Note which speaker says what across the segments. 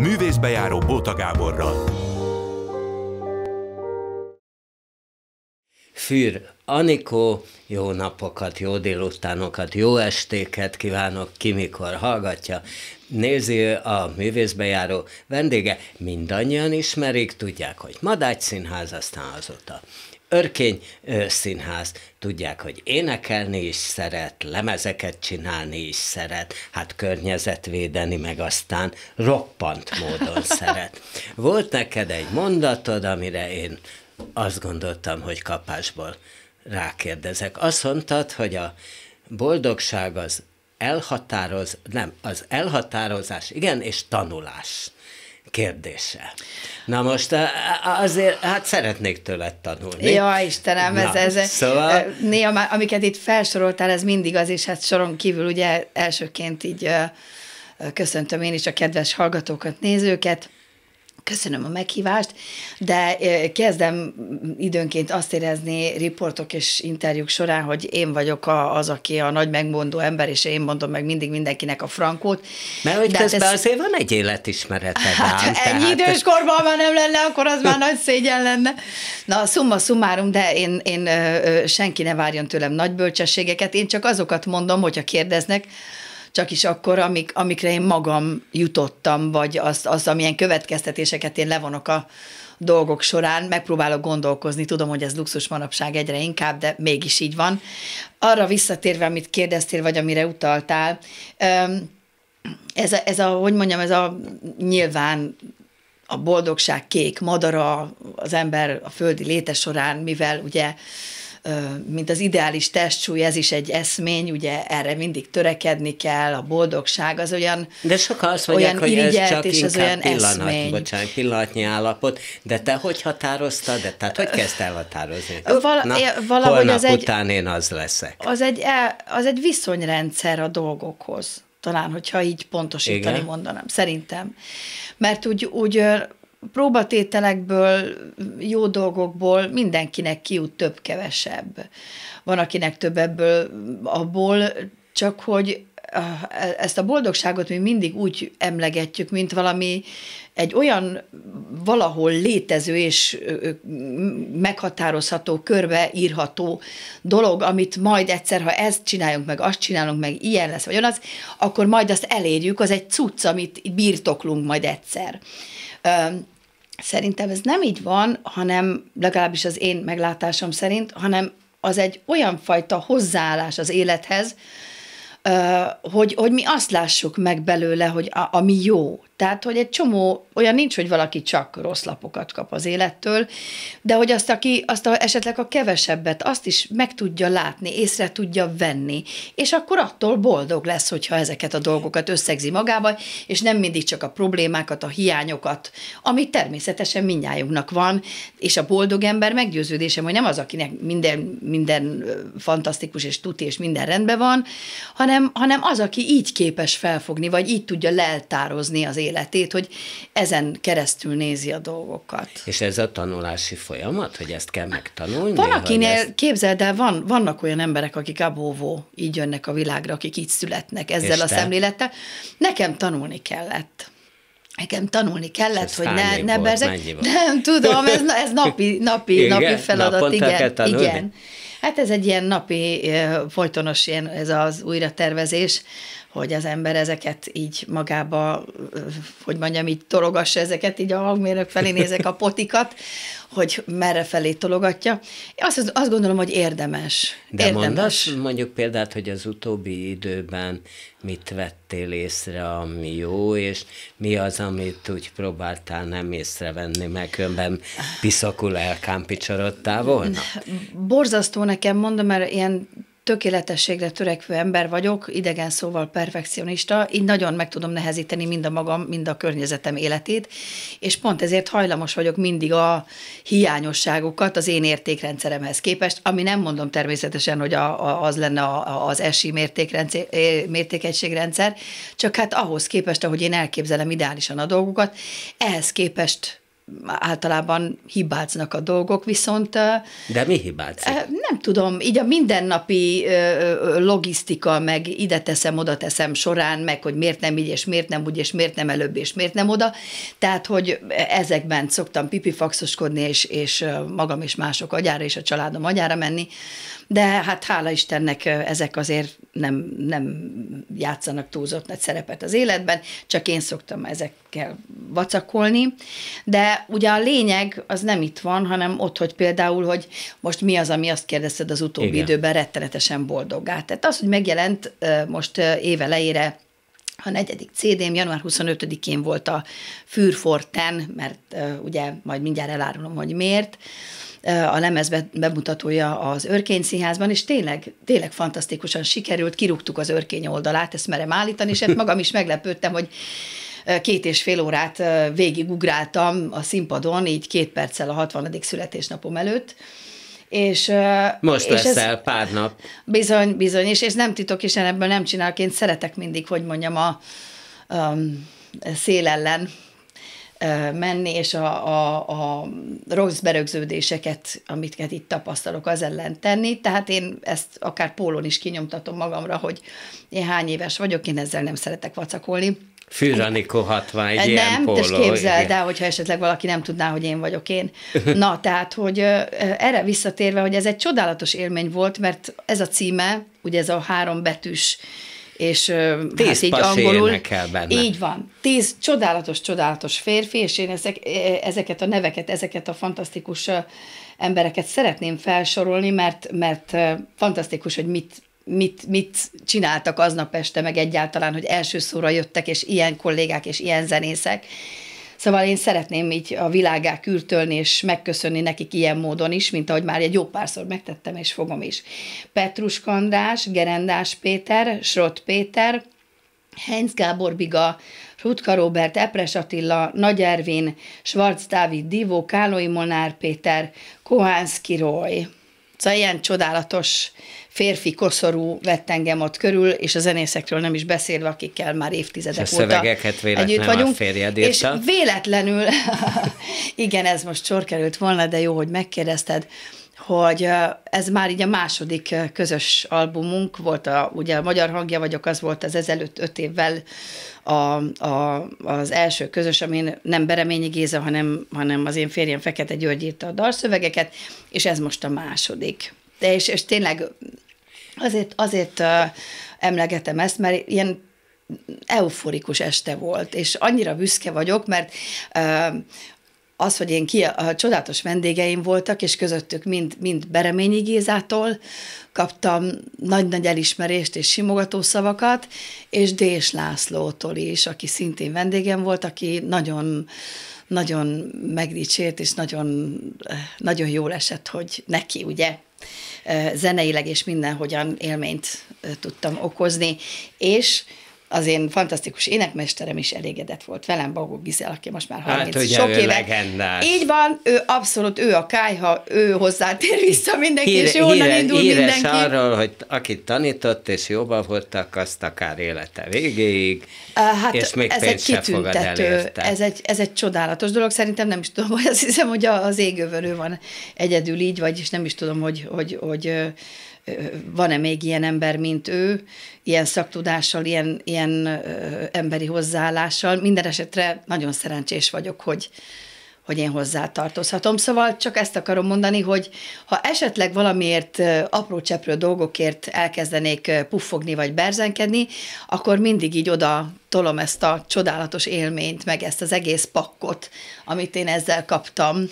Speaker 1: művészbejáró Bóta Gáborral. Fűr Anikó, jó napokat, jó délutánokat, jó estéket kívánok ki, mikor hallgatja. Nézi a művészbejáró vendége, mindannyian ismerik, tudják, hogy Madács Színház, aztán azóta örkény színház. Tudják, hogy énekelni is szeret, lemezeket csinálni is szeret, hát környezetvédeni meg aztán roppant módon szeret. Volt neked egy mondatod, amire én azt gondoltam, hogy kapásból rákérdezek. Azt mondtad, hogy a boldogság az elhatároz, nem, az elhatározás, igen, és tanulás kérdése. Na most eh, azért, hát szeretnék tőled tanulni. Ja, Istenem, Na, ez, ez szóval... Eh,
Speaker 2: néha már, amiket itt felsoroltál, ez mindig az, és hát soron kívül ugye elsőként így eh, köszöntöm én is a kedves hallgatókat, nézőket köszönöm a meghívást, de kezdem időnként azt érezni riportok és interjúk során, hogy én vagyok a, az, aki a nagy megmondó ember, és én mondom meg mindig mindenkinek a frankót.
Speaker 1: Mert hogy de hát közben ez... azért van egy életismerete. Hát, ám, ennyi tehát...
Speaker 2: időskorban már nem lenne, akkor az már nagy szégyen lenne. Na, szumma szumárum, de én, én senki ne várjon tőlem nagy bölcsességeket, én csak azokat mondom, hogyha kérdeznek, csak is akkor, amik, amikre én magam jutottam, vagy az, az, amilyen következtetéseket én levonok a dolgok során, megpróbálok gondolkozni, tudom, hogy ez luxus manapság egyre inkább, de mégis így van. Arra visszatérve, amit kérdeztél, vagy amire utaltál, ez a, ez a hogy mondjam, ez a nyilván a boldogság kék madara az ember a földi léte során, mivel ugye mint az ideális testsúly, ez is egy eszmény, ugye erre mindig törekedni kell, a boldogság az olyan De sokan azt mondják, hogy ez csak és az olyan pillanat, eszmény.
Speaker 1: Bocsánat, pillanatnyi állapot, de te hogy határoztad? De, tehát hogy kezdte el határozni? Val- Na, valahogy az egy, után én az leszek.
Speaker 2: Az egy, az egy viszonyrendszer a dolgokhoz talán, hogyha így pontosítani Igen. mondanám, szerintem. Mert úgy, úgy próbatételekből, jó dolgokból mindenkinek kiút több-kevesebb. Van, akinek több ebből, abból, csak hogy ah, ezt a boldogságot mi mindig úgy emlegetjük, mint valami egy olyan valahol létező és meghatározható, körbeírható dolog, amit majd egyszer, ha ezt csináljunk meg, azt csinálunk meg, ilyen lesz, vagy az, akkor majd azt elérjük, az egy cucc, amit birtoklunk majd egyszer. Szerintem ez nem így van, hanem legalábbis az én meglátásom szerint, hanem az egy olyan fajta hozzáállás az élethez, hogy, hogy mi azt lássuk meg belőle, hogy a, ami jó. Tehát, hogy egy csomó, olyan nincs, hogy valaki csak rossz lapokat kap az élettől, de hogy azt, aki, azt a, esetleg a kevesebbet, azt is meg tudja látni, észre tudja venni, és akkor attól boldog lesz, hogyha ezeket a dolgokat összegzi magába, és nem mindig csak a problémákat, a hiányokat, ami természetesen mindnyájunknak van, és a boldog ember meggyőződésem, hogy nem az, akinek minden, minden fantasztikus és tuti, és minden rendben van, hanem, hanem az, aki így képes felfogni, vagy így tudja leltározni az életet életét, hogy ezen keresztül nézi a dolgokat.
Speaker 1: És ez a tanulási folyamat, hogy ezt kell megtanulni? Van, akinél, ezt...
Speaker 2: képzeld el, van, vannak olyan emberek, akik abóvó így jönnek a világra, akik így születnek ezzel a szemlélettel. Nekem tanulni kellett. Nekem tanulni kellett, hogy ne, ne berzek. Nem tudom, ez, ez napi, napi, igen? napi feladat. igen, kell tanulni? igen. Hát ez egy ilyen napi, folytonos ilyen, ez az újratervezés, hogy az ember ezeket így magába, hogy mondjam, így tologassa ezeket, így a hangmérnök felé nézek a potikat, hogy merre felé tologatja. Azt, azt gondolom, hogy érdemes. De érdemes. mondasz
Speaker 1: mondjuk példát, hogy az utóbbi időben mit vettél észre, ami jó, és mi az, amit úgy próbáltál nem észrevenni, mert különben piszakul elkámpicsorodtál volna?
Speaker 2: Borzasztó nekem, mondom, mert ilyen tökéletességre törekvő ember vagyok, idegen szóval perfekcionista, így nagyon meg tudom nehezíteni mind a magam, mind a környezetem életét, és pont ezért hajlamos vagyok mindig a hiányosságokat az én értékrendszeremhez képest, ami nem mondom természetesen, hogy a, a, az lenne a, a, az esi mértékegységrendszer, csak hát ahhoz képest, ahogy én elképzelem ideálisan a dolgokat, ehhez képest általában hibáznak a dolgok, viszont...
Speaker 1: De mi hibázik?
Speaker 2: Nem tudom, így a mindennapi logisztika, meg ide teszem, oda teszem során, meg hogy miért nem így, és miért nem úgy, és miért nem előbb, és miért nem oda. Tehát, hogy ezekben szoktam pipifaxoskodni, és, és magam és mások agyára, és a családom agyára menni de hát hála Istennek ezek azért nem, nem játszanak túlzott nagy szerepet az életben, csak én szoktam ezekkel vacakolni, de ugye a lényeg az nem itt van, hanem ott, hogy például, hogy most mi az, ami azt kérdezted az utóbbi Igen. időben rettenetesen boldoggá. Tehát az, hogy megjelent most éve évelejére a negyedik CD-m január 25-én volt a Fürforten, mert uh, ugye majd mindjárt elárulom, hogy miért, uh, a lemez bemutatója az Örkény Színházban, és tényleg, tényleg fantasztikusan sikerült, kirúgtuk az Örkény oldalát, ezt merem állítani, és hát magam is meglepődtem, hogy két és fél órát végigugráltam a színpadon, így két perccel a 60. születésnapom előtt, és, Most és leszel ez, pár nap. Bizony, bizony, és, és nem titok, és ebből nem csinálok. Én szeretek mindig, hogy mondjam, a a szél ellen menni, és a, a, a rossz berögződéseket, amiket itt tapasztalok, az ellen tenni. Tehát én ezt akár pólon is kinyomtatom magamra, hogy én hány éves vagyok, én ezzel nem szeretek vacakolni.
Speaker 1: Füranikó 61, nem, ilyen Nem, póló, és képzeld el,
Speaker 2: hogyha esetleg valaki nem tudná, hogy én vagyok én. Na, tehát, hogy erre visszatérve, hogy ez egy csodálatos élmény volt, mert ez a címe, ugye ez a három betűs és hát tíz hát így angolul. kell benne. Így van. Tíz csodálatos, csodálatos férfi, és én ezek, e, e, ezeket a neveket, ezeket a fantasztikus embereket szeretném felsorolni, mert, mert fantasztikus, hogy mit, mit, mit csináltak aznap este, meg egyáltalán, hogy első szóra jöttek, és ilyen kollégák, és ilyen zenészek. Szóval én szeretném így a világá kürtölni és megköszönni nekik ilyen módon is, mint ahogy már egy jó párszor megtettem és fogom is. Petrus Kandrás, Gerendás Péter, Srot Péter, Heinz Gábor Biga, Rutka Robert, Epres Attila, Nagy Ervin, Schwarz Dávid, Divó, Kálói Molnár Péter, Kohánszki Roy. Szóval ilyen csodálatos uh, férfi koszorú vett engem ott körül, és a zenészekről nem is beszélve, akikkel már évtizedek és a óta
Speaker 1: együtt vagyunk. A és
Speaker 2: véletlenül, igen, ez most sor került volna, de jó, hogy megkérdezted, hogy ez már így a második közös albumunk volt, a, ugye a Magyar Hangja vagyok, az volt az ezelőtt öt évvel a, a, az első közös, amin nem Bereményi Géza, hanem, hanem az én férjem Fekete György írta a dalszövegeket, és ez most a második. De és, és tényleg azért, azért emlegetem ezt, mert ilyen euforikus este volt, és annyira büszke vagyok, mert az, hogy én ki, a csodálatos vendégeim voltak, és közöttük mind, mind Bereményi Gézától kaptam nagy-nagy elismerést és simogató szavakat, és Dés Lászlótól is, aki szintén vendégem volt, aki nagyon nagyon megdicsért, és nagyon, nagyon jól esett, hogy neki, ugye, zeneileg és mindenhogyan élményt tudtam okozni, és az én fantasztikus énekmesterem is elégedett volt velem, Bagó Gizel, aki most már 30 hát, sok éve.
Speaker 1: Legendás. Így
Speaker 2: van, ő abszolút, ő a kájha, ő hozzá tér vissza mindenki, Híre, és jónan híre, indul híres mindenki.
Speaker 1: arról, hogy akit tanított és jobban voltak, azt akár élete végéig,
Speaker 2: hát és még ez egy kitüntető, Ez egy, ez egy csodálatos dolog, szerintem nem is tudom, hogy azt hiszem, hogy az égővön ő van egyedül így, vagy és nem is tudom, hogy, hogy, hogy, hogy van-e még ilyen ember, mint ő, ilyen szaktudással, ilyen, ilyen emberi hozzáállással. Minden esetre nagyon szerencsés vagyok, hogy, hogy én hozzá tartozhatom. Szóval csak ezt akarom mondani, hogy ha esetleg valamiért apró cseprő dolgokért elkezdenék puffogni vagy berzenkedni, akkor mindig így oda tolom ezt a csodálatos élményt, meg ezt az egész pakkot, amit én ezzel kaptam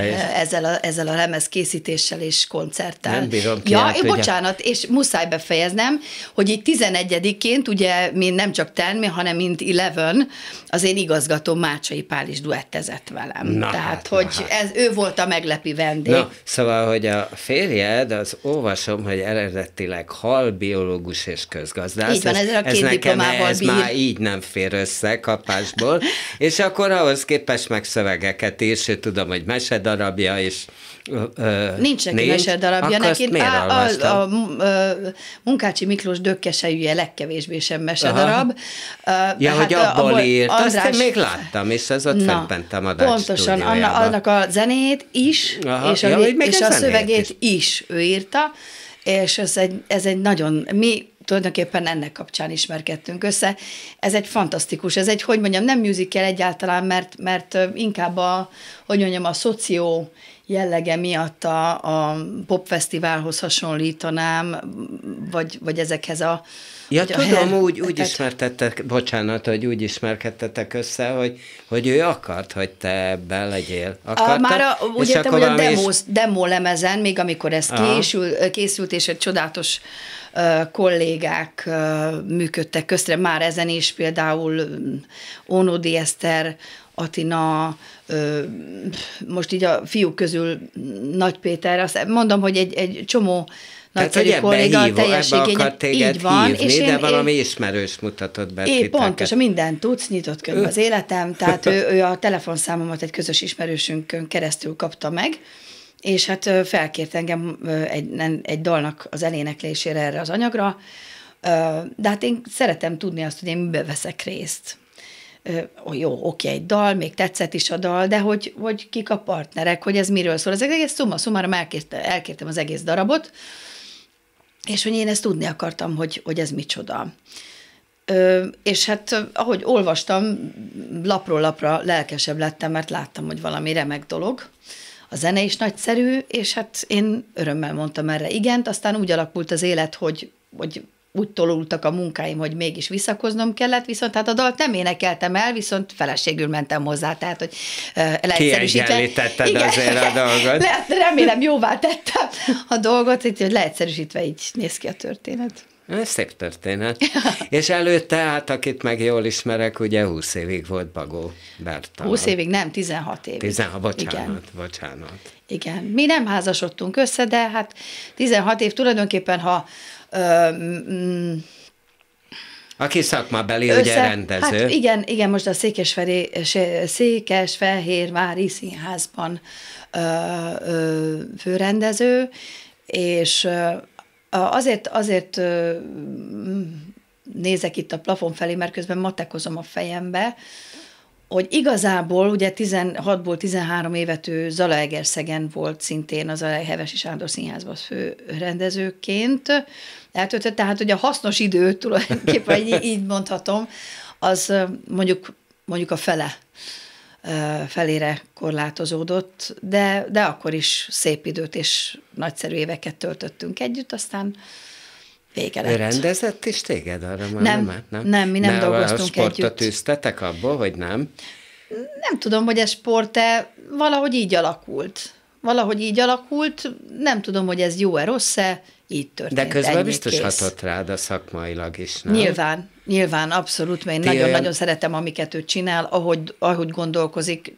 Speaker 1: ezzel
Speaker 2: a, ezzel a lemez készítéssel és koncerttel. Nem bírom ki ja, én bocsánat, és muszáj befejeznem, hogy itt 11-ként, ugye, mint nem csak termi, hanem mint Eleven, az én igazgató Mácsai Pál is duettezett velem. Na Tehát, hát, hogy na hát. ez, hát. ő volt a meglepi vendég. Na,
Speaker 1: szóval, hogy a férjed, az olvasom, hogy eredetileg hal, biológus és közgazdász. Így van, ez, ez a két ez nekem, ez bír. már így nem fér össze kapásból, és akkor ahhoz képest meg szövegeket ír, tudom, hogy mesed darabja, és ö, Nincs neki mesedarabja, neki a, a, a, a
Speaker 2: Munkácsi Miklós dökkesejűje legkevésbé sem mesedarab. Aha. Ja, hát hogy abból, írt, András... azt én még láttam,
Speaker 1: és ez ott Na, fent a Dacs Pontosan, anna, annak
Speaker 2: a zenét is, Aha. és ja, a, és a, a szövegét is. is ő írta, és ez egy, ez egy nagyon, mi tulajdonképpen ennek kapcsán ismerkedtünk össze. Ez egy fantasztikus, ez egy, hogy mondjam, nem musical egyáltalán, mert, mert inkább a, hogy mondjam, a szoció jellege miatt a, a popfesztiválhoz hasonlítanám, vagy, vagy ezekhez a...
Speaker 1: Ja, tudom, a úgy, úgy ismertettek, bocsánat, hogy úgy ismerkedtetek össze, hogy, hogy ő akart, hogy te ebben legyél. Akartad, a, már a, úgy értem, hogy a demo, is...
Speaker 2: demo lemezen, még amikor ez Aha. készült, és egy csodálatos kollégák működtek köztre, már ezen is például Ónódi Eszter, Atina, most így a fiúk közül Nagy Péter, azt mondom, hogy egy, egy csomó nagyszerű Tehát, kolléga, hívó, teljes igény, így van, hívni, és én, de valami én,
Speaker 1: ismerős mutatott be. Én pontosan,
Speaker 2: minden tudsz, nyitott körül az életem, tehát ő, ő a telefonszámomat egy közös ismerősünkön keresztül kapta meg, és hát felkért engem egy, egy dalnak az eléneklésére erre az anyagra, de hát én szeretem tudni azt, hogy én miben veszek részt. Oh, jó, oké, egy dal, még tetszett is a dal, de hogy, hogy kik a partnerek, hogy ez miről szól. Ez egész szuma, szumára elkértem, elkértem az egész darabot, és hogy én ezt tudni akartam, hogy, hogy ez micsoda. Ö, és hát ahogy olvastam, lapról lapra lelkesebb lettem, mert láttam, hogy valami remek dolog. Ö, a zene is nagyszerű, és hát én örömmel mondtam erre igent, aztán úgy alakult az élet, hogy, hogy úgy tolultak a munkáim, hogy mégis visszakoznom kellett, viszont hát a dalt nem énekeltem el, viszont feleségül mentem hozzá, tehát hogy uh, leegyszerűsítve... Igen, azért a dolgot. Le, remélem jóvá tettem a dolgot, így, hogy leegyszerűsítve így néz ki a történet.
Speaker 1: Ez szép történet. és előtte, hát akit meg jól ismerek, ugye 20 évig volt Bagó Bertalan. 20 évig, nem,
Speaker 2: 16 évig. 16,
Speaker 1: bocsánat, Igen. bocsánat.
Speaker 2: Igen, mi nem házasodtunk össze, de hát 16 év tulajdonképpen, ha ö, mm,
Speaker 1: aki szakmabeli, Össze, ugye rendező. Hát igen,
Speaker 2: igen, most a Székesferi, Székesfehérvári Színházban ö, ö, főrendező, és Azért, azért nézek itt a plafon felé, mert közben matekozom a fejembe, hogy igazából ugye 16-ból 13 évet ő Zalaegerszegen volt szintén az a és Sándor Színházban fő rendezőként eltöltött, tehát hogy a hasznos időt tulajdonképpen így, így mondhatom, az mondjuk, mondjuk a fele felére korlátozódott, de, de akkor is szép időt és nagyszerű éveket töltöttünk együtt, aztán vége lett. Rendezett
Speaker 1: is téged arra már? Nem, nem, nem, nem mi nem, nem dolgoztunk a sportot együtt. tűztetek abból, hogy nem?
Speaker 2: Nem tudom, hogy ez sport-e, valahogy így alakult. Valahogy így alakult, nem tudom, hogy ez jó-e, rossz-e, így történt. De közben biztos kész. hatott
Speaker 1: rád a szakmailag is, nem? Nyilván,
Speaker 2: Nyilván, abszolút, mert én nagyon-nagyon eh, szeretem, amiket ő csinál, ahogy, ahogy gondolkozik,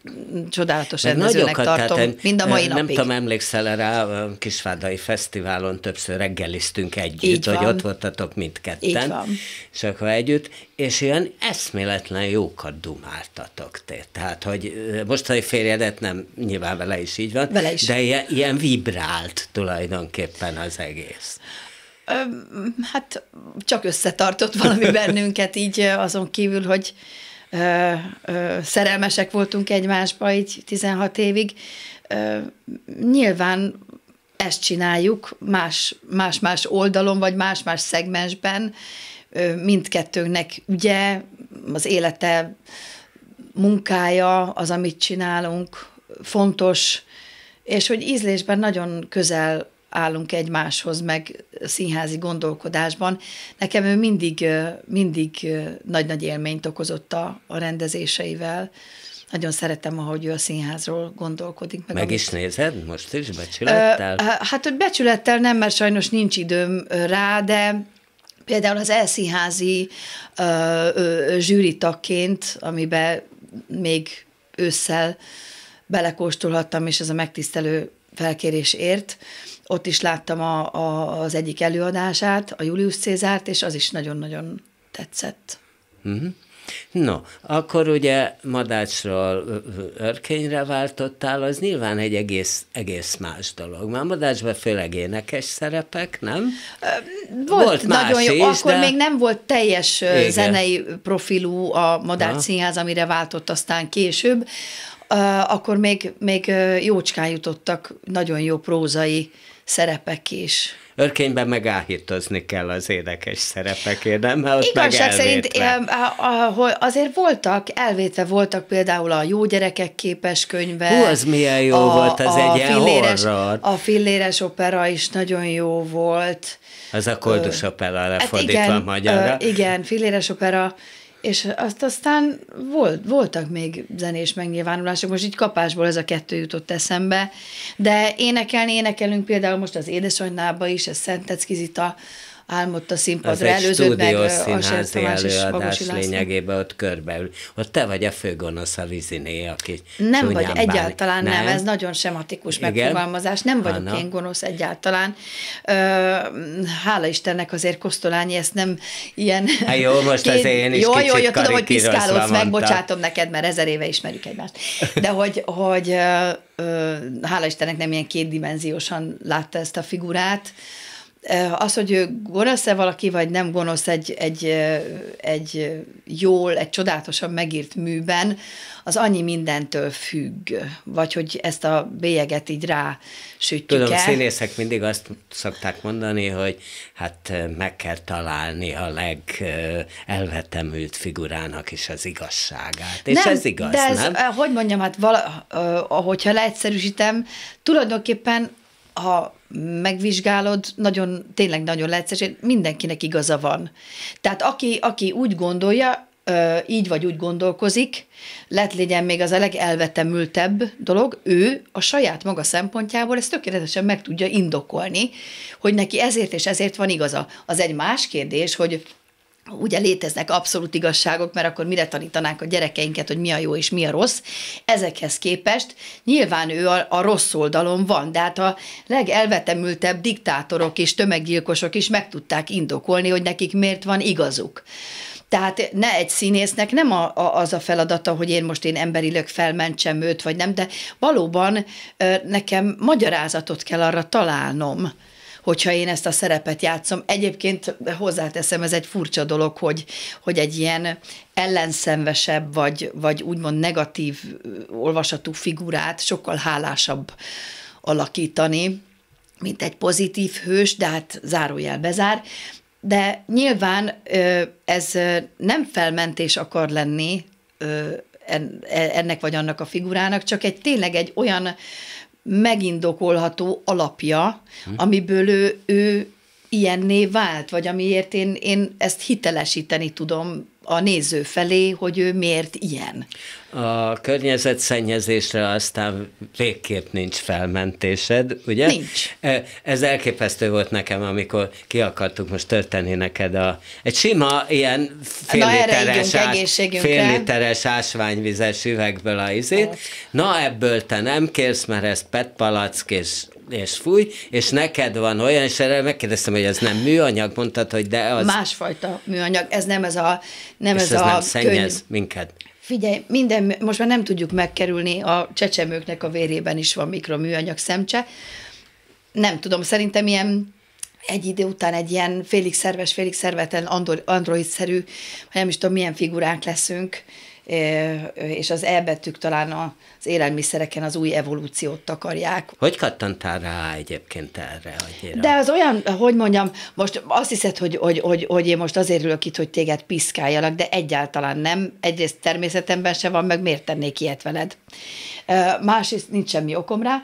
Speaker 2: csodálatos rendezőnek tartom, tehát, mind a mai eh, nem napig. Nem
Speaker 1: tudom, emlékszel rá, Kisvárdai Fesztiválon többször reggeliztünk együtt, Így hogy van. ott voltatok mindketten. Így van. És akkor együtt, és ilyen eszméletlen jókat dumáltatok te. Tehát, hogy eh, mostani férjedet nem, nyilván vele is így van, vele is. de ilyen, ilyen vibrált tulajdonképpen az egész.
Speaker 2: Hát csak összetartott valami bennünket így azon kívül, hogy ö, ö, szerelmesek voltunk egymásba így 16 évig. Ö, nyilván ezt csináljuk más-más oldalon, vagy más-más szegmensben. Ö, mindkettőnknek ugye az élete, munkája, az, amit csinálunk, fontos, és hogy ízlésben nagyon közel állunk egymáshoz, meg színházi gondolkodásban. Nekem ő mindig, mindig nagy-nagy élményt okozott a, a rendezéseivel. Nagyon szeretem, ahogy ő a színházról gondolkodik. Meg, meg amit...
Speaker 1: is nézed? Most is becsülettel?
Speaker 2: hát, hogy becsülettel nem, mert sajnos nincs időm rá, de például az elszínházi zsűritakként, amiben még ősszel belekóstolhattam, és ez a megtisztelő felkérés ért, ott is láttam a, a, az egyik előadását, a Julius Cézárt, és az is nagyon-nagyon tetszett.
Speaker 1: Mm-hmm. No, akkor ugye Madácsról örkényre váltottál, az nyilván egy egész, egész más dolog. Már Madácsban főleg énekes szerepek, nem? Volt, volt más nagyon jó. Is, akkor de... még
Speaker 2: nem volt teljes Igen. zenei profilú a Madács Színház, amire váltott aztán később. Akkor még, még jócskán jutottak nagyon jó prózai szerepek is.
Speaker 1: Örkényben meg áhítozni kell az érdekes szerepekért, nem? Igazság szerint eh,
Speaker 2: eh, azért voltak, elvétve voltak például a Jó gyerekek képes könyve. Hú, az milyen jó a, volt, az a egy filléres, horror. A filléres opera is nagyon jó volt.
Speaker 1: Az a koldus opera hát lefordítva hát igen, magyarra.
Speaker 2: igen, filléres opera, és azt aztán volt, voltak még zenés megnyilvánulások, most így kapásból ez a kettő jutott eszembe, de énekelni énekelünk például most az édesanynába is, ez Szentecki Zita, álmodt a színpadra, az meg a színházi előadás lényegében
Speaker 1: ott körbeül. Ott te vagy a főgonosz a viziné, aki Nem vagy, bál. egyáltalán nem. nem, ez
Speaker 2: nagyon sematikus Igen? megfogalmazás, nem vagyok Anna. én gonosz egyáltalán. Ö, hála Istennek azért Kosztolányi ezt nem ilyen... Há jó, most kér... azért én is jó, jó, jó, tudom, hogy piszkálódsz meg, bocsátom neked, mert ezer éve ismerjük egymást. De hogy, hogy hála Istennek nem ilyen kétdimenziósan látta ezt a figurát, az, hogy ő gonosz-e valaki, vagy nem gonosz egy, egy, egy jól, egy csodálatosan megírt műben, az annyi mindentől függ, vagy hogy ezt a bélyeget így rá sütjük Tudom, el. színészek
Speaker 1: mindig azt szokták mondani, hogy hát meg kell találni a legelvetemült figurának is az igazságát. És nem, ez igaz, de ez, nem?
Speaker 2: hogy mondjam, hát vala, hogyha leegyszerűsítem, tulajdonképpen ha megvizsgálod, nagyon, tényleg nagyon lehetséges, mindenkinek igaza van. Tehát aki, aki úgy gondolja, így vagy úgy gondolkozik, lett legyen még az a legelvetemültebb dolog, ő a saját maga szempontjából ezt tökéletesen meg tudja indokolni, hogy neki ezért és ezért van igaza. Az egy más kérdés, hogy ugye léteznek abszolút igazságok, mert akkor mire tanítanák a gyerekeinket, hogy mi a jó és mi a rossz. Ezekhez képest nyilván ő a, a rossz oldalon van, de hát a legelvetemültebb diktátorok és tömeggyilkosok is meg tudták indokolni, hogy nekik miért van igazuk. Tehát ne egy színésznek nem a, a, az a feladata, hogy én most én emberileg felmentsem őt, vagy nem, de valóban nekem magyarázatot kell arra találnom, hogyha én ezt a szerepet játszom. Egyébként hozzáteszem, ez egy furcsa dolog, hogy, hogy egy ilyen ellenszenvesebb, vagy, vagy úgymond negatív olvasatú figurát sokkal hálásabb alakítani, mint egy pozitív hős, de hát zárójel bezár. De nyilván ez nem felmentés akar lenni e, ennek vagy annak a figurának, csak egy tényleg egy olyan megindokolható alapja, hm. amiből ő, ő ilyenné vált, vagy amiért én, én ezt hitelesíteni tudom a néző felé, hogy ő miért ilyen.
Speaker 1: A környezetszennyezésre aztán végképp nincs felmentésed, ugye? Nincs. E, ez elképesztő volt nekem, amikor ki akartuk most történni neked a, egy sima ilyen fél Na, literes, ás, fél literes ásványvizes üvegből a izét. Na ebből te nem kérsz, mert ez PET palack, és és fúj, és neked van olyan, és erre megkérdeztem, hogy ez nem műanyag, mondtad, hogy de az...
Speaker 2: Másfajta műanyag, ez nem ez a... Nem és ez, ez a nem szennyez könyv... minket. Figyelj, minden, most már nem tudjuk megkerülni, a csecsemőknek a vérében is van mikroműanyag szemcse. Nem tudom, szerintem ilyen egy idő után egy ilyen félig szerves, félig szervetlen, android-szerű, nem is tudom, milyen figurák leszünk, és az elbetűk talán az élelmiszereken az új evolúciót takarják.
Speaker 1: Hogy kattantál rá egyébként erre? Annyira? De az
Speaker 2: olyan, hogy mondjam, most azt hiszed, hogy, hogy, hogy, hogy én most azért ülök itt, hogy téged piszkáljanak, de egyáltalán nem. Egyrészt természetemben se van, meg miért tennék ilyet veled? Másrészt nincs semmi okom rá.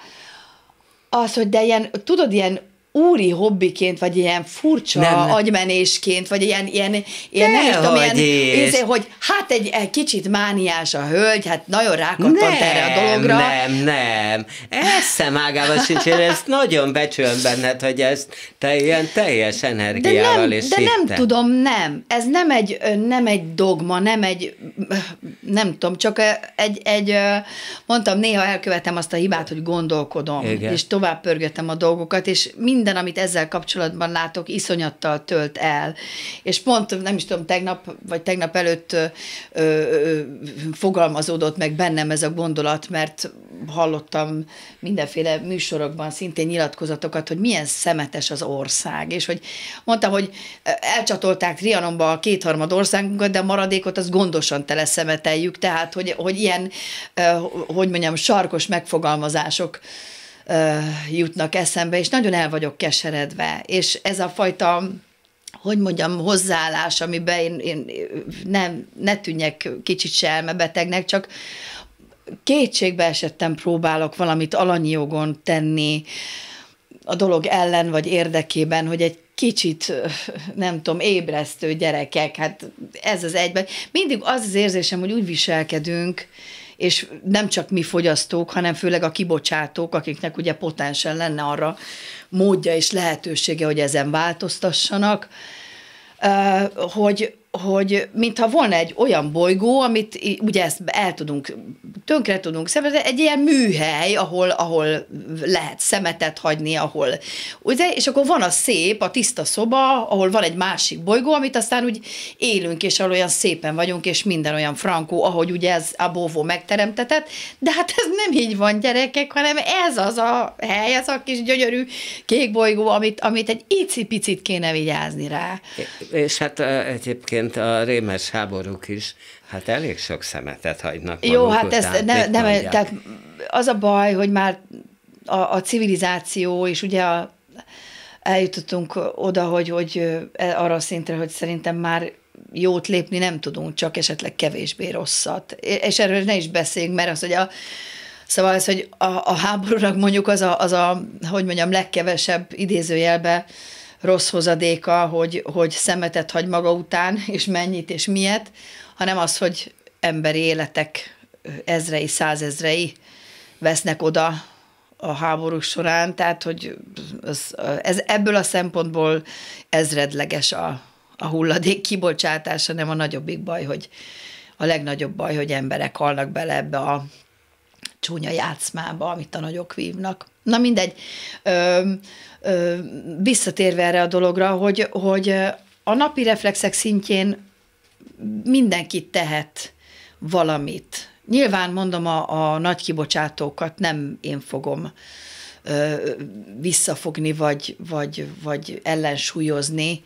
Speaker 2: Az, hogy de ilyen, tudod, ilyen úri hobbiként, vagy ilyen furcsa nem, nem. agymenésként, vagy ilyen, ilyen, ilyen nem is tudom, ilyen, izé, hogy hát egy, egy kicsit mániás a hölgy, hát nagyon rákattant nem, erre a dologra. Nem,
Speaker 1: nem, eszem ágában sincs, én ezt nagyon becsülöm benned, hogy ezt te ilyen teljes energiával de nem, is De hittem. nem tudom,
Speaker 2: nem. Ez nem egy, nem egy dogma, nem egy, nem tudom, csak egy, egy mondtam, néha elkövetem azt a hibát, hogy gondolkodom, Igen. és tovább pörgetem a dolgokat, és mind minden, amit ezzel kapcsolatban látok, iszonyattal tölt el. És pont, nem is tudom, tegnap vagy tegnap előtt ö, ö, fogalmazódott meg bennem ez a gondolat, mert hallottam mindenféle műsorokban szintén nyilatkozatokat, hogy milyen szemetes az ország, és hogy mondtam, hogy elcsatolták Trianonba a kétharmad országunkat, de a maradékot az gondosan teleszemeteljük, tehát hogy, hogy ilyen, hogy mondjam, sarkos megfogalmazások ö, jutnak eszembe, és nagyon el vagyok keseredve. És ez a fajta hogy mondjam, hozzáállás, amiben én, én nem, ne tűnjek kicsit se elmebetegnek, csak kétségbe esettem próbálok valamit alanyi jogon tenni a dolog ellen vagy érdekében, hogy egy kicsit, nem tudom, ébresztő gyerekek, hát ez az egyben. Mindig az az érzésem, hogy úgy viselkedünk, és nem csak mi fogyasztók, hanem főleg a kibocsátók, akiknek ugye potensen lenne arra módja és lehetősége, hogy ezen változtassanak, hogy hogy mintha volna egy olyan bolygó, amit ugye ezt el tudunk, tönkre tudunk szemetet, egy ilyen műhely, ahol, ahol lehet szemetet hagyni, ahol, ugye, és akkor van a szép, a tiszta szoba, ahol van egy másik bolygó, amit aztán úgy élünk, és ahol olyan szépen vagyunk, és minden olyan frankó, ahogy ugye ez a bóvó megteremtetett, de hát ez nem így van, gyerekek, hanem ez az a hely, ez a kis gyönyörű kék bolygó, amit, amit egy icipicit kéne vigyázni rá.
Speaker 1: És hát egyébként egyébként a rémes háborúk is, hát elég sok szemetet hagynak Jó, hát után. ez ne, nem, tehát
Speaker 2: az a baj, hogy már a, a civilizáció és ugye a, eljutottunk oda, hogy, hogy e, arra a szintre, hogy szerintem már jót lépni nem tudunk, csak esetleg kevésbé rosszat. És erről ne is beszéljünk, mert az, hogy a, szóval ez, hogy a, a háborúnak mondjuk az a, az a, hogy mondjam, legkevesebb idézőjelbe rossz hozadéka, hogy, hogy szemetet hagy maga után, és mennyit és miért, hanem az, hogy emberi életek ezrei, százezrei vesznek oda a háború során, tehát hogy az, ez, ebből a szempontból ezredleges a, a hulladék kibocsátása, nem a nagyobbik baj, hogy a legnagyobb baj, hogy emberek halnak bele ebbe a csúnya játszmába, amit a nagyok vívnak. Na mindegy, ö, ö, visszatérve erre a dologra, hogy, hogy a napi reflexek szintjén mindenki tehet valamit. Nyilván mondom, a, a nagy kibocsátókat nem én fogom ö, visszafogni, vagy, vagy, vagy ellensúlyozni,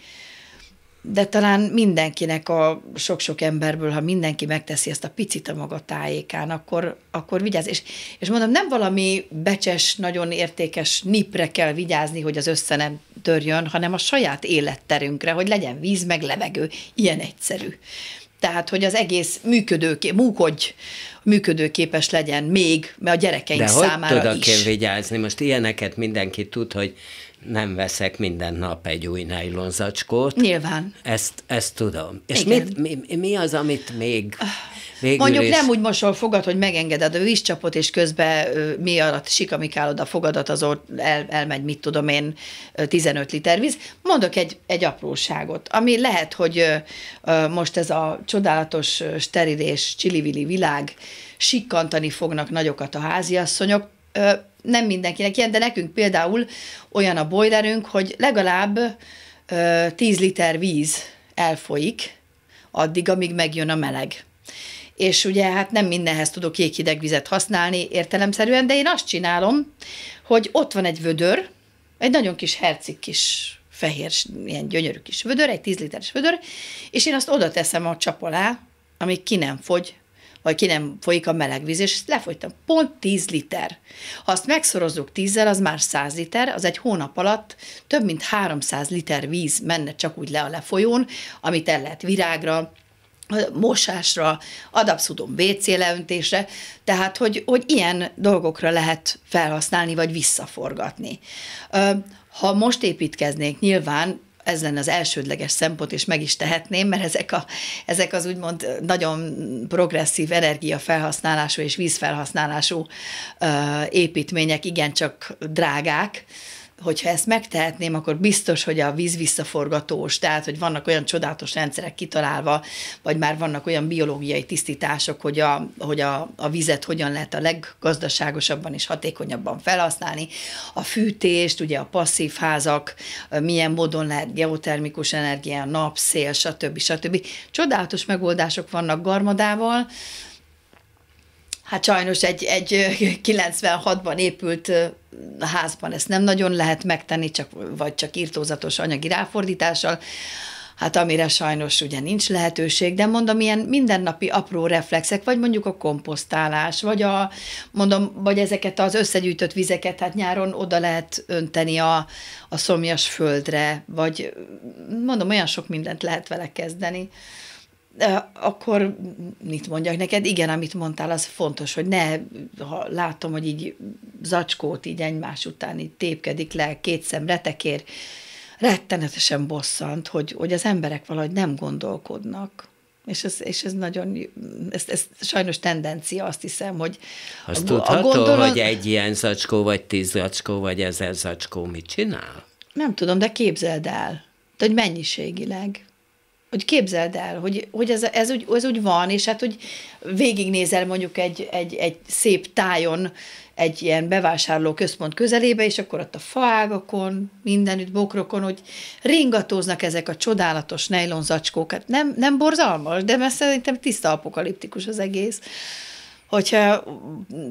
Speaker 2: de talán mindenkinek a sok-sok emberből, ha mindenki megteszi ezt a picit a maga tájékán, akkor, akkor vigyázz. És, és mondom, nem valami becses, nagyon értékes nipre kell vigyázni, hogy az össze nem törjön, hanem a saját életterünkre, hogy legyen víz meg levegő. Ilyen egyszerű. Tehát, hogy az egész működőkép, múkodj, működőképes legyen még, mert a gyerekeink De számára hogy tudok is. én
Speaker 1: vigyázni? Most ilyeneket mindenki tud, hogy nem veszek minden nap egy új nájlonzacskót. Nyilván. Ezt, ezt tudom. És mit, mi, mi az, amit még... Ah, végül Mondjuk is... nem úgy
Speaker 2: mosol fogad, hogy megengeded a vízcsapot, és közben mi alatt sikamikálod a fogadat, az ott el, elmegy, mit tudom én, 15 liter víz. Mondok egy, egy apróságot, ami lehet, hogy most ez a csodálatos sterilés, csilivili világ, sikkantani fognak nagyokat a háziasszonyok, nem mindenkinek ilyen, de nekünk például olyan a bojlerünk, hogy legalább 10 liter víz elfolyik addig, amíg megjön a meleg és ugye hát nem mindenhez tudok jéghideg vizet használni értelemszerűen, de én azt csinálom, hogy ott van egy vödör, egy nagyon kis hercik kis fehér, ilyen gyönyörű kis vödör, egy 10 literes vödör, és én azt oda teszem a csap alá, amíg ki nem fogy vagy ki nem folyik a meleg víz, és ezt lefogytam. Pont 10 liter. Ha azt megszorozzuk 10-zel, az már 100 liter, az egy hónap alatt több mint 300 liter víz menne csak úgy le a lefolyón, amit el lehet virágra, mosásra, adapszudom WC leöntésre, tehát hogy, hogy ilyen dolgokra lehet felhasználni, vagy visszaforgatni. Ha most építkeznék, nyilván ez lenne az elsődleges szempont, és meg is tehetném, mert ezek, a, ezek az úgymond nagyon progresszív energiafelhasználású és vízfelhasználású ö, építmények igencsak drágák, hogyha ezt megtehetném, akkor biztos, hogy a víz visszaforgatós, tehát, hogy vannak olyan csodálatos rendszerek kitalálva, vagy már vannak olyan biológiai tisztítások, hogy a, hogy a, a vizet hogyan lehet a leggazdaságosabban és hatékonyabban felhasználni, a fűtést, ugye a passzív házak, milyen módon lehet geotermikus energia, napszél, stb. stb. Csodálatos megoldások vannak garmadával, hát sajnos egy, egy 96-ban épült házban ezt nem nagyon lehet megtenni, csak, vagy csak írtózatos anyagi ráfordítással, hát amire sajnos ugye nincs lehetőség, de mondom, ilyen mindennapi apró reflexek, vagy mondjuk a komposztálás, vagy a, mondom, vagy ezeket az összegyűjtött vizeket, hát nyáron oda lehet önteni a, a szomjas földre, vagy mondom, olyan sok mindent lehet vele kezdeni akkor mit mondjak neked? Igen, amit mondtál, az fontos, hogy ne, ha látom, hogy így zacskót így egymás után így tépkedik le, két szem retekér, rettenetesen bosszant, hogy, hogy az emberek valahogy nem gondolkodnak. És ez, és ez nagyon, ez, ez sajnos tendencia, azt hiszem, hogy...
Speaker 1: Azt a, tudható, a gondolat... hogy egy ilyen zacskó, vagy tíz zacskó, vagy ezer zacskó mit csinál?
Speaker 2: Nem tudom, de képzeld el. hogy mennyiségileg hogy képzeld el, hogy, hogy ez, ez, úgy, ez úgy van, és hát úgy végignézel mondjuk egy, egy, egy szép tájon, egy ilyen bevásárló központ közelébe, és akkor ott a faágakon, mindenütt bokrokon, hogy ringatóznak ezek a csodálatos nejlonzacskók. Hát nem, nem borzalmas, de mert szerintem tiszta apokaliptikus az egész. Hogyha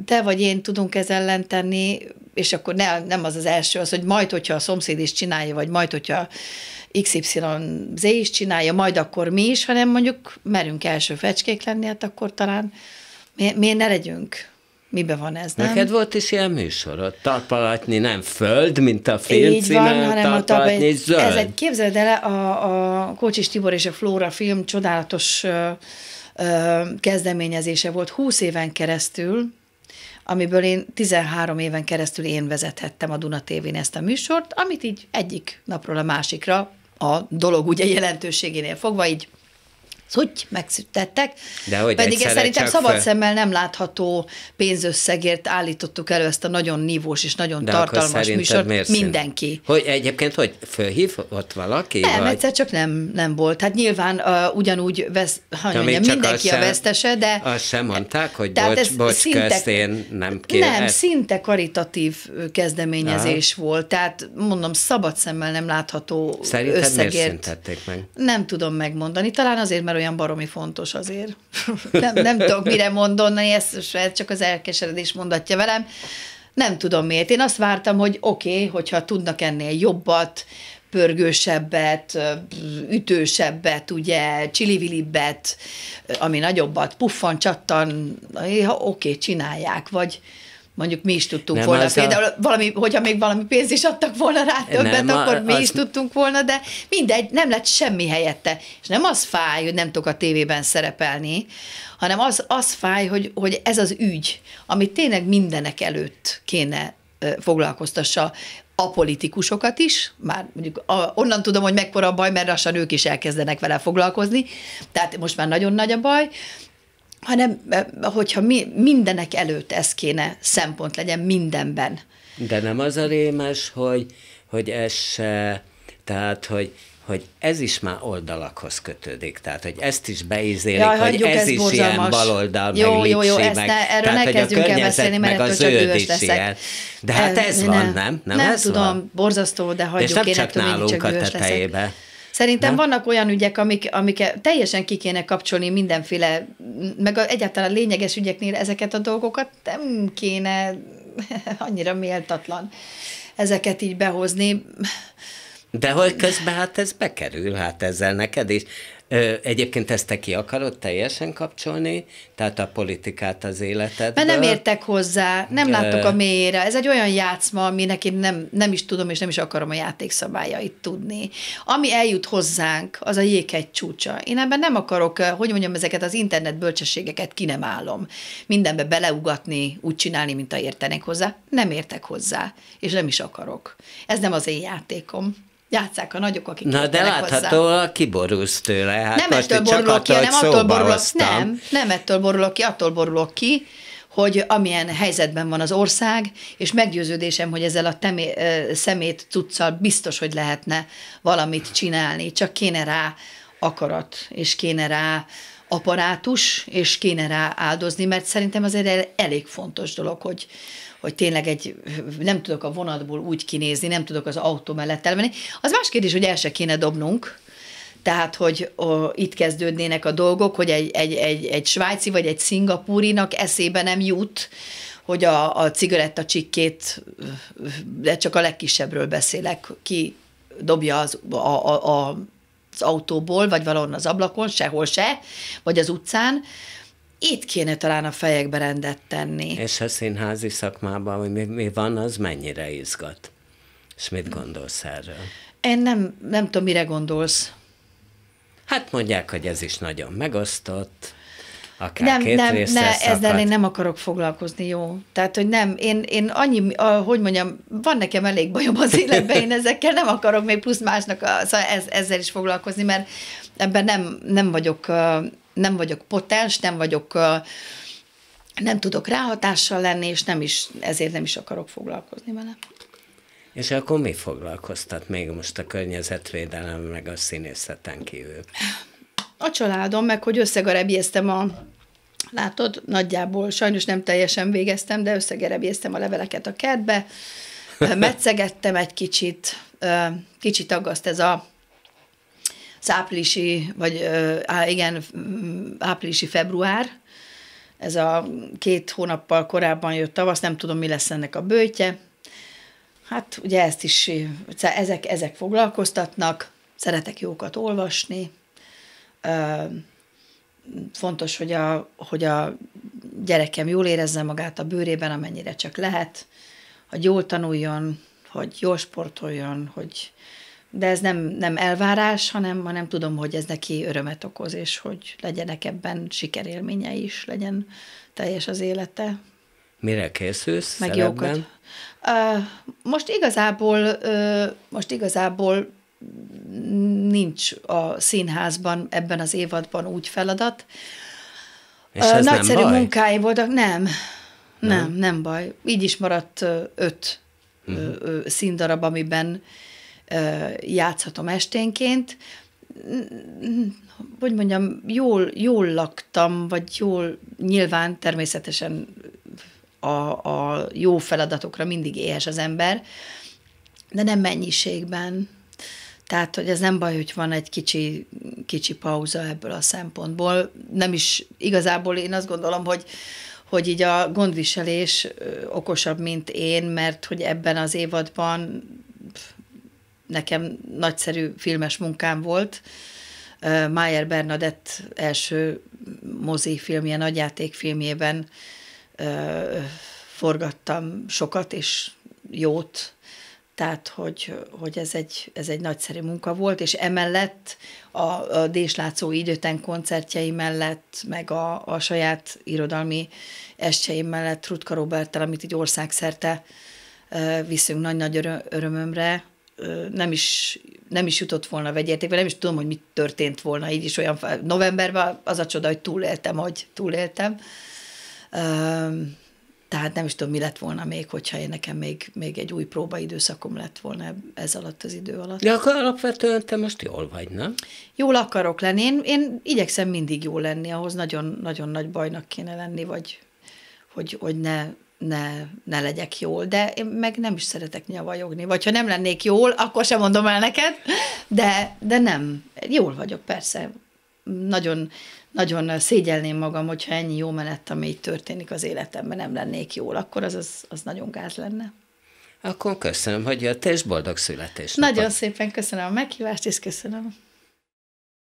Speaker 2: te vagy én tudunk ezzel ellen tenni, és akkor ne, nem az az első az, hogy majd, hogyha a szomszéd is csinálja, vagy majd, hogyha XYZ is csinálja, majd akkor mi is, hanem mondjuk merünk első fecskék lenni, hát akkor talán mi miért ne legyünk? Mibe van ez, nem? Neked
Speaker 1: volt is ilyen a Talpalatni nem föld, mint a film Így címe, van, hanem a talpalatni zöld. Ez egy,
Speaker 2: képzeld el, a, a Kocsis Tibor és a Flóra film csodálatos ö, ö, kezdeményezése volt 20 éven keresztül, amiből én 13 éven keresztül én vezethettem a Duna tv ezt a műsort, amit így egyik napról a másikra a dolog ugye jelentőségénél fogva, így hogy megszüttettek. De hogy Pedig ez szerintem szabad szemmel nem látható pénzösszegért állítottuk elő ezt a nagyon nívós és nagyon De tartalmas műsort. Miért mindenki.
Speaker 1: Hogy egyébként, hogy fölhívott valaki? Nem, vagy? egyszer
Speaker 2: csak nem, nem volt. Hát nyilván uh, ugyanúgy vesz, ha ja, mondjam, mindenki a vesztese, de...
Speaker 1: Azt sem mondták, hogy tehát bocs, ez bocs szinte, közt, én nem kérem. Nem, ezt.
Speaker 2: szinte karitatív kezdeményezés Aha. volt. Tehát mondom, szabad szemmel nem látható Szerinted összegért.
Speaker 1: Szerinted meg?
Speaker 2: Nem tudom megmondani. Talán azért, mert olyan olyan baromi fontos azért. nem, nem tudok mire mondani, ezt csak az elkeseredés mondatja velem. Nem tudom miért. Én azt vártam, hogy oké, okay, hogyha tudnak ennél jobbat, pörgősebbet, ütősebbet, ugye, csilivilibbet, ami nagyobbat, puffan, csattan, oké, okay, csinálják, vagy mondjuk mi is tudtunk nem volna. Például a... valami, hogyha még valami pénzt is adtak volna rá többet, nem, akkor a, mi az... is tudtunk volna, de mindegy, nem lett semmi helyette. És nem az fáj, hogy nem tudok a tévében szerepelni, hanem az, az fáj, hogy, hogy ez az ügy, amit tényleg mindenek előtt kéne foglalkoztassa a politikusokat is, már mondjuk a, onnan tudom, hogy mekkora a baj, mert lassan ők is elkezdenek vele foglalkozni, tehát most már nagyon nagy a baj, hanem eh, hogyha mi, mindenek előtt ez kéne szempont legyen mindenben.
Speaker 1: De nem az a rémes, hogy, hogy ez se, tehát, hogy hogy ez is már oldalakhoz kötődik, tehát hogy ezt is beízélik, Jaj, hogy ez, ez is borzalmas. ilyen baloldal, jó, meg jó, jó, meg, ezt ne, erről tehát, ne kezdjünk el beszélni, mert az csak is leszek. Ilyen. De hát ez ne, van, nem? Nem, nem ez tudom, van?
Speaker 2: borzasztó, de hagyjuk, És nem csak ettől nálunk a tetejébe. Leszek. Szerintem nem? vannak olyan ügyek, amik, amik teljesen ki kéne kapcsolni mindenféle meg a, egyáltalán lényeges ügyeknél ezeket a dolgokat nem kéne annyira méltatlan ezeket így behozni.
Speaker 1: De hogy közben hát ez bekerül, hát ezzel neked is Egyébként ezt te ki akarod teljesen kapcsolni, tehát a politikát az életedből? Mert nem
Speaker 2: értek hozzá, nem látok a mélyére. Ez egy olyan játszma, aminek én nem, nem is tudom, és nem is akarom a játékszabályait tudni. Ami eljut hozzánk, az a jéghegy csúcsa. Én ebben nem akarok, hogy mondjam, ezeket az internet bölcsességeket ki nem állom. Mindenbe beleugatni, úgy csinálni, mint a értenek hozzá. Nem értek hozzá, és nem is akarok. Ez nem az én játékom játszák a nagyok, akik Na de láthatóan
Speaker 1: hozzá. kiborulsz tőle. Hát nem ettől borulok ki, hanem attól borulok, hoztam. nem,
Speaker 2: nem ettől borulok ki, attól borulok ki, hogy amilyen helyzetben van az ország, és meggyőződésem, hogy ezzel a temé, szemét cuccal biztos, hogy lehetne valamit csinálni, csak kéne rá akarat, és kéne rá apparátus, és kéne rá áldozni, mert szerintem azért elég fontos dolog, hogy, hogy tényleg egy, nem tudok a vonatból úgy kinézni, nem tudok az autó mellett elmenni. Az más kérdés, hogy el se kéne dobnunk, tehát, hogy ó, itt kezdődnének a dolgok, hogy egy, egy, egy, egy svájci vagy egy szingapúrinak eszébe nem jut, hogy a, a cigarettacsikkét, de csak a legkisebbről beszélek, ki dobja az, a, a, a az autóból, vagy valahol az ablakon, sehol se, vagy az utcán, itt kéne talán a fejekbe rendet tenni.
Speaker 1: És a színházi szakmában, hogy mi, mi van, az mennyire izgat? És mit gondolsz erről?
Speaker 2: Én nem, nem tudom, mire gondolsz.
Speaker 1: Hát mondják, hogy ez is nagyon megosztott. Akár nem, két nem, ne, ezzel én
Speaker 2: nem akarok foglalkozni, jó? Tehát, hogy nem, én, én annyi, hogy mondjam, van nekem elég bajom az életben, én ezekkel nem akarok még plusz másnak szóval ez, ezzel is foglalkozni, mert ebben nem, nem vagyok, nem vagyok potens, nem vagyok nem tudok ráhatással lenni, és nem is, ezért nem is akarok foglalkozni
Speaker 1: vele. És akkor mi foglalkoztat még most a környezetvédelem, meg a színészeten kívül?
Speaker 2: a családom, meg hogy összegarebjéztem a látod, nagyjából sajnos nem teljesen végeztem, de összegerebjéztem a leveleket a kertbe, metszegettem egy kicsit, kicsit aggaszt ez a az áprilisi, vagy igen, mm, áprilisi február, ez a két hónappal korábban jött tavasz, nem tudom, mi lesz ennek a bőtje. Hát ugye ezt is, ezek, ezek foglalkoztatnak, szeretek jókat olvasni, fontos, hogy a, hogy a gyerekem jól érezze magát a bőrében, amennyire csak lehet, hogy jól tanuljon, hogy jól sportoljon, hogy de ez nem, nem elvárás, hanem, hanem tudom, hogy ez neki örömet okoz, és hogy legyenek ebben sikerélményei is, legyen teljes az élete.
Speaker 1: Mire készülsz Meg jókat.
Speaker 2: most igazából, most igazából nincs a színházban ebben az évadban úgy feladat. És ez Nagyszerű nem baj? munkái voltak, nem, nem, nem, nem baj. Így is maradt öt uh-huh. színdarab, amiben játszhatom esténként. Hogy mondjam, jól, jól laktam, vagy jól nyilván természetesen a, a jó feladatokra mindig éhes az ember, de nem mennyiségben. Tehát, hogy ez nem baj, hogy van egy kicsi, kicsi pauza ebből a szempontból. Nem is igazából én azt gondolom, hogy, hogy így a gondviselés okosabb, mint én, mert hogy ebben az évadban nekem nagyszerű filmes munkám volt. Májer Bernadett első mozifilmje, nagyjátékfilmjében forgattam sokat és jót, tehát, hogy, hogy ez, egy, ez egy nagyszerű munka volt, és emellett a, a Déslátszó időten koncertjei mellett, meg a, a saját irodalmi estjeim mellett Rutka Roberttel, amit így országszerte viszünk nagy-nagy öröm, örömömre, nem is, nem is jutott volna vegyértékbe, nem is tudom, hogy mit történt volna, így is olyan novemberben az a csoda, hogy túléltem, hogy túléltem. Um, tehát nem is tudom, mi lett volna még, hogyha én nekem még, még egy új próbaidőszakom lett volna ez alatt az idő alatt. De
Speaker 1: akkor alapvetően te most jól vagy, nem?
Speaker 2: Jól akarok lenni. Én, én igyekszem mindig jól lenni, ahhoz nagyon, nagyon nagy bajnak kéne lenni, vagy hogy, hogy ne, ne, ne legyek jól, de én meg nem is szeretek nyavajogni, vagy ha nem lennék jól, akkor sem mondom el neked, de, de nem. Jól vagyok, persze. Nagyon, nagyon szégyelném magam, hogyha ennyi jó menet, ami így történik az életemben, nem lennék jól, akkor az, az, az nagyon gáz lenne.
Speaker 1: Akkor köszönöm, hogy jöttél, és boldog születésnapot. Nagyon
Speaker 2: szépen köszönöm a meghívást, és köszönöm.